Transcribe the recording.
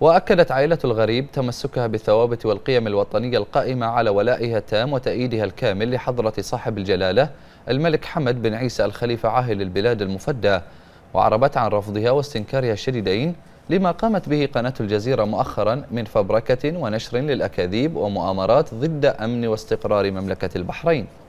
وأكدت عائلة الغريب تمسكها بالثوابت والقيم الوطنية القائمة على ولائها التام وتأييدها الكامل لحضرة صاحب الجلالة الملك حمد بن عيسى الخليفة عاهل البلاد المفدى وعربت عن رفضها واستنكارها الشديدين لما قامت به قناة الجزيرة مؤخرا من فبركة ونشر للأكاذيب ومؤامرات ضد أمن واستقرار مملكة البحرين